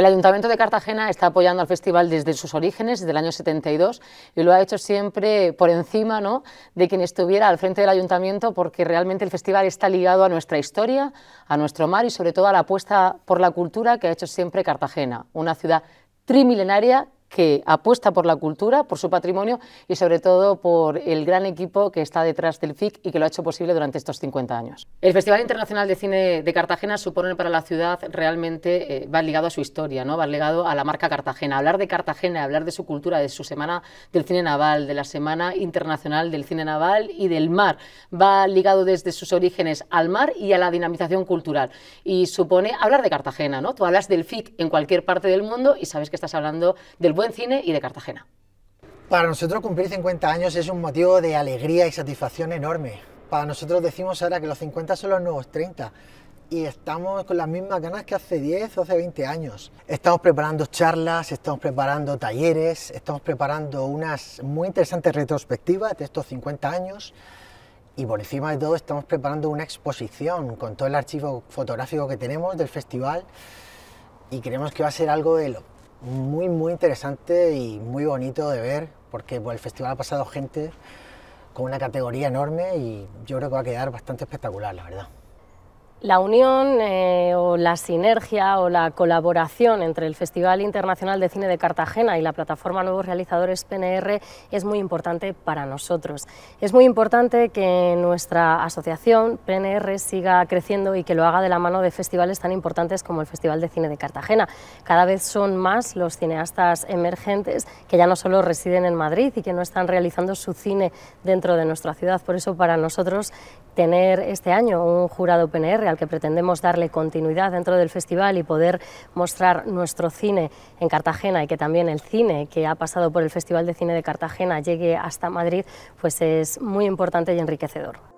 El Ayuntamiento de Cartagena está apoyando al festival desde sus orígenes, desde el año 72, y lo ha hecho siempre por encima ¿no? de quien estuviera al frente del Ayuntamiento, porque realmente el festival está ligado a nuestra historia, a nuestro mar y sobre todo a la apuesta por la cultura que ha hecho siempre Cartagena, una ciudad trimilenaria que apuesta por la cultura, por su patrimonio y sobre todo por el gran equipo que está detrás del FIC y que lo ha hecho posible durante estos 50 años. El Festival Internacional de Cine de Cartagena supone para la ciudad realmente eh, va ligado a su historia, ¿no? va ligado a la marca Cartagena. Hablar de Cartagena, hablar de su cultura, de su semana del cine naval, de la Semana Internacional del Cine Naval y del Mar, va ligado desde sus orígenes al mar y a la dinamización cultural. Y supone hablar de Cartagena, ¿no? Tú hablas del FIC en cualquier parte del mundo y sabes que estás hablando del buen cine y de Cartagena. Para nosotros cumplir 50 años es un motivo de alegría y satisfacción enorme. Para nosotros decimos ahora que los 50 son los nuevos 30 y estamos con las mismas ganas que hace 10 o hace 20 años. Estamos preparando charlas, estamos preparando talleres, estamos preparando unas muy interesantes retrospectivas de estos 50 años y por encima de todo estamos preparando una exposición con todo el archivo fotográfico que tenemos del festival y creemos que va a ser algo de lo muy, muy interesante y muy bonito de ver, porque el festival ha pasado gente con una categoría enorme y yo creo que va a quedar bastante espectacular, la verdad. La unión eh, o la sinergia o la colaboración entre el Festival Internacional de Cine de Cartagena y la plataforma Nuevos Realizadores PNR es muy importante para nosotros. Es muy importante que nuestra asociación PNR siga creciendo y que lo haga de la mano de festivales tan importantes como el Festival de Cine de Cartagena. Cada vez son más los cineastas emergentes que ya no solo residen en Madrid y que no están realizando su cine dentro de nuestra ciudad. Por eso para nosotros tener este año un jurado PNR al que pretendemos darle continuidad dentro del festival y poder mostrar nuestro cine en Cartagena y que también el cine que ha pasado por el Festival de Cine de Cartagena llegue hasta Madrid, pues es muy importante y enriquecedor.